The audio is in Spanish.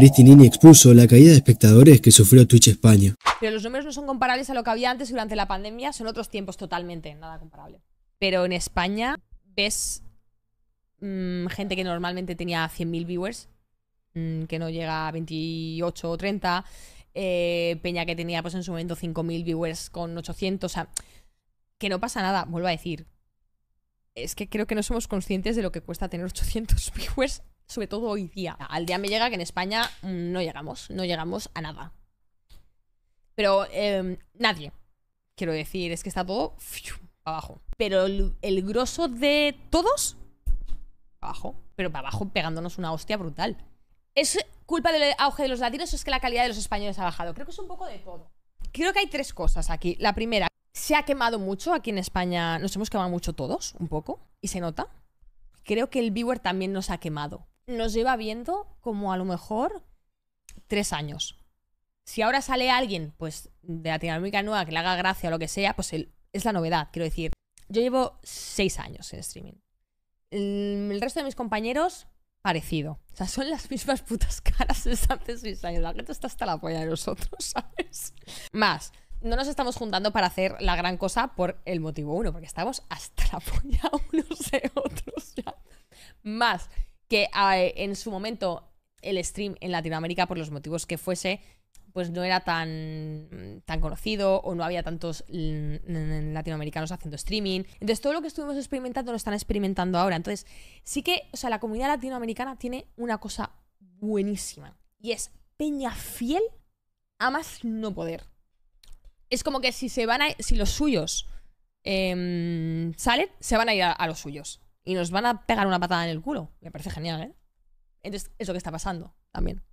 Cristinini expuso la caída de espectadores que sufrió Twitch España. Pero los números no son comparables a lo que había antes durante la pandemia, son otros tiempos totalmente, nada comparable. Pero en España ves mm, gente que normalmente tenía 100.000 viewers, mm, que no llega a 28 o 30, eh, Peña que tenía pues en su momento 5.000 viewers con 800, o sea, que no pasa nada, vuelvo a decir. Es que creo que no somos conscientes de lo que cuesta tener 800 viewers sobre todo hoy día. Al día me llega que en España mm, no llegamos, no llegamos a nada. Pero em, nadie, quiero decir, es que está todo para abajo. Pero el, el, grosso de todos, para abajo, pero para abajo pegándonos una hostia brutal. ¿Es culpa del auge de los latinos o es que la calidad de los españoles ha bajado? Creo que es un poco de todo. Creo que hay tres cosas aquí. La primera, se ha quemado mucho aquí en España, nos hemos quemado mucho todos, un poco, y se nota. Creo que el viewer también nos ha quemado, nos lleva viendo como a lo mejor tres años. Si ahora sale alguien, pues, de Latinoamérica nueva que le haga gracia o lo que sea, pues es la novedad, quiero decir. Yo llevo seis años en streaming. El, resto de mis compañeros, parecido. O sea, son las mismas putas caras desde hace seis años. La gente está hasta la polla de nosotros, ¿sabes? Más no nos estamos juntando para hacer la gran cosa por el motivo uno, porque estamos hasta la polla unos de otros ya. Más, que ah, en su momento el stream en Latinoamérica, por los motivos que fuese, pues no era tan, tan conocido o no había tantos latinoamericanos haciendo streaming. Entonces todo lo que estuvimos experimentando lo están experimentando ahora. Entonces sí que, o sea, la comunidad latinoamericana tiene una cosa buenísima y es peña fiel a más no poder. Es como que si se van a, si los suyos em, salen, se van a ir a los suyos y nos van a pegar una patada en el culo. Me parece genial, ¿eh? Entonces, es lo que está pasando también.